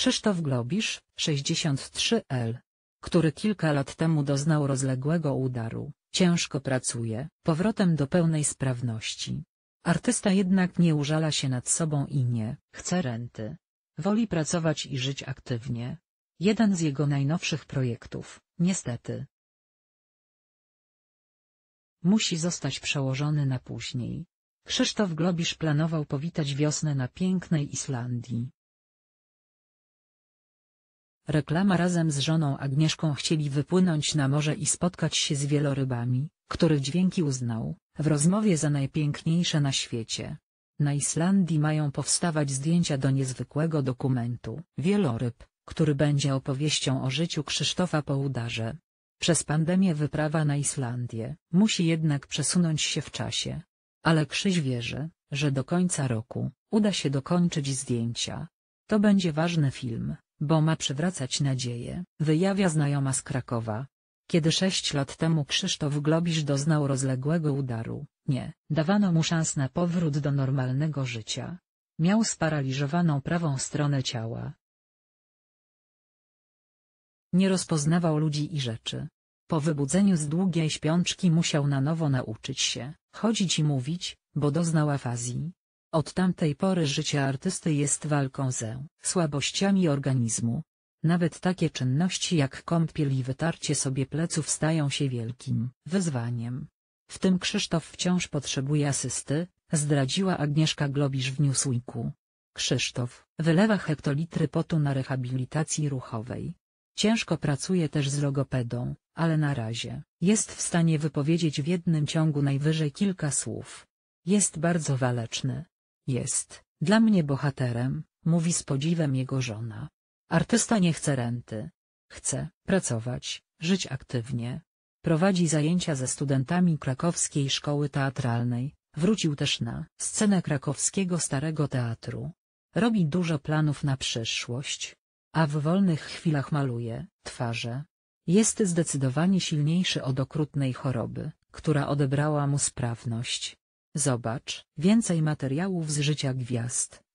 Krzysztof Globisz, 63L, który kilka lat temu doznał rozległego udaru, ciężko pracuje, powrotem do pełnej sprawności. Artysta jednak nie użala się nad sobą i nie chce renty. Woli pracować i żyć aktywnie. Jeden z jego najnowszych projektów, niestety. Musi zostać przełożony na później. Krzysztof Globisz planował powitać wiosnę na pięknej Islandii. Reklama razem z żoną Agnieszką chcieli wypłynąć na morze i spotkać się z wielorybami, których dźwięki uznał, w rozmowie za najpiękniejsze na świecie. Na Islandii mają powstawać zdjęcia do niezwykłego dokumentu Wieloryb, który będzie opowieścią o życiu Krzysztofa Połudarze. Przez pandemię wyprawa na Islandię musi jednak przesunąć się w czasie. Ale Krzyś wierzy, że do końca roku uda się dokończyć zdjęcia. To będzie ważny film, bo ma przywracać nadzieję, wyjawia znajoma z Krakowa. Kiedy sześć lat temu Krzysztof Globisz doznał rozległego udaru, nie dawano mu szans na powrót do normalnego życia. Miał sparaliżowaną prawą stronę ciała. Nie rozpoznawał ludzi i rzeczy. Po wybudzeniu z długiej śpiączki musiał na nowo nauczyć się chodzić i mówić, bo doznał afazji, od tamtej pory życie artysty jest walką ze słabościami organizmu. Nawet takie czynności jak kąpiel i wytarcie sobie pleców stają się wielkim wyzwaniem. W tym Krzysztof wciąż potrzebuje asysty, zdradziła Agnieszka Globisz w Newsweeku. Krzysztof wylewa hektolitry potu na rehabilitacji ruchowej. Ciężko pracuje też z logopedą, ale na razie jest w stanie wypowiedzieć w jednym ciągu najwyżej kilka słów. Jest bardzo waleczny, jest, dla mnie bohaterem, mówi z podziwem jego żona. Artysta nie chce renty. Chce pracować, żyć aktywnie. Prowadzi zajęcia ze studentami krakowskiej szkoły teatralnej, wrócił też na scenę krakowskiego Starego Teatru. Robi dużo planów na przyszłość. A w wolnych chwilach maluje twarze. Jest zdecydowanie silniejszy od okrutnej choroby, która odebrała mu sprawność. Zobacz więcej materiałów z życia gwiazd.